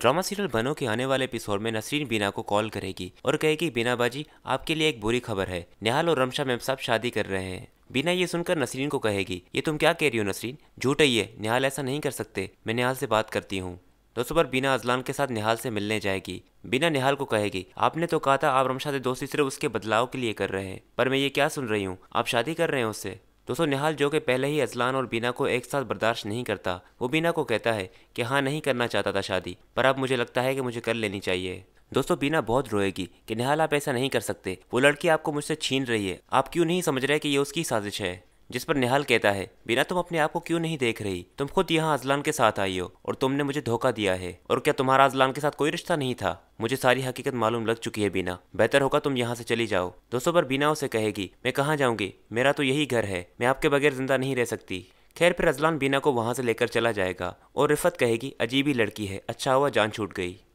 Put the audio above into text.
drama serial बनो के आने वाले एपिसोड में नसरीन बीना को कॉल करेगी और कहेगी बीना बाजी आपके लिए एक बुरी खबर है निहाल और रमशा मेम साहब शादी कर रहे हैं बीना ये सुनकर नसरीन को कहेगी ये तुम क्या कह रही हो नसरीन झूठ ही है निहाल ऐसा नहीं कर सकते मैं निहाल से बात करती हूँ दोस्तों पर बीना अजलान के साथ निहाल से मिलने जाएगी बीना निहाल को कहेगी आपने तो कहा था आप रमशा से दोस्ती सिर्फ उसके बदलाव के लिए कर रहे हैं पर मैं ये क्या सुन रही हूँ आप शादी कर रहे हैं उससे दोस्तों निहाल जो कि पहले ही अजलान और बीना को एक साथ बर्दाश्त नहीं करता वो बीना को कहता है कि हाँ नहीं करना चाहता था शादी पर अब मुझे लगता है कि मुझे कर लेनी चाहिए दोस्तों बीना बहुत रोएगी कि निहाल आप ऐसा नहीं कर सकते वो लड़की आपको मुझसे छीन रही है आप क्यों नहीं समझ रहे कि ये उसकी साजिश है जिस पर निहाल कहता है बिना तुम अपने आप को क्यों नहीं देख रही तुम खुद यहाँ अजलान के साथ आई हो और तुमने मुझे धोखा दिया है और क्या तुम्हारा अजलान के साथ कोई रिश्ता नहीं था मुझे सारी हकीकत मालूम लग चुकी है बीना बेहतर होगा तुम यहाँ से चली जाओ दोस्तों पर बीना उसे कहेगी मैं कहाँ जाऊंगी मेरा तो यही घर है मैं आपके बगैर जिंदा नहीं रह सकती खैर फिर अजलान बीना को वहाँ से लेकर चला जाएगा और रिफत कहेगी अजीब ही लड़की है अच्छा हुआ जान छूट गई